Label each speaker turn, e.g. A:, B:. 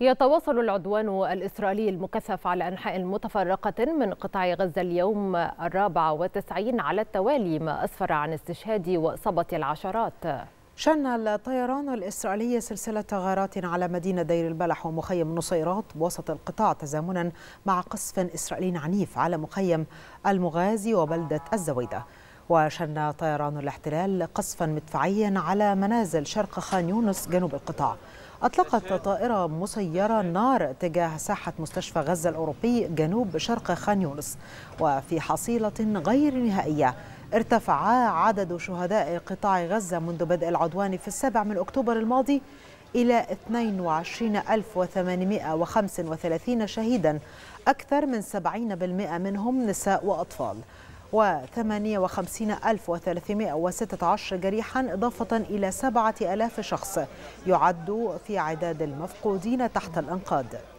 A: يتواصل العدوان الإسرائيلي المكثف على أنحاء متفرقة من قطاع غزة اليوم الرابع وتسعين على التوالي ما أسفر عن استشهاد وإصابة العشرات
B: شن الطيران الإسرائيلي سلسلة غارات على مدينة دير البلح ومخيم نصيرات بوسط القطاع تزامنا مع قصف إسرائيلي عنيف على مخيم المغازي وبلدة الزويدة وشن طيران الاحتلال قصفا مدفعيا على منازل شرق خان يونس جنوب القطاع أطلقت طائرة مسيرة نار تجاه ساحة مستشفى غزة الأوروبي جنوب شرق خان يونس وفي حصيلة غير نهائية ارتفع عدد شهداء قطاع غزة منذ بدء العدوان في السابع من أكتوبر الماضي إلى 22835 شهيدا أكثر من 70% منهم نساء وأطفال و58316 جريحا إضافة إلى 7000 شخص يعد في عداد المفقودين تحت الأنقاض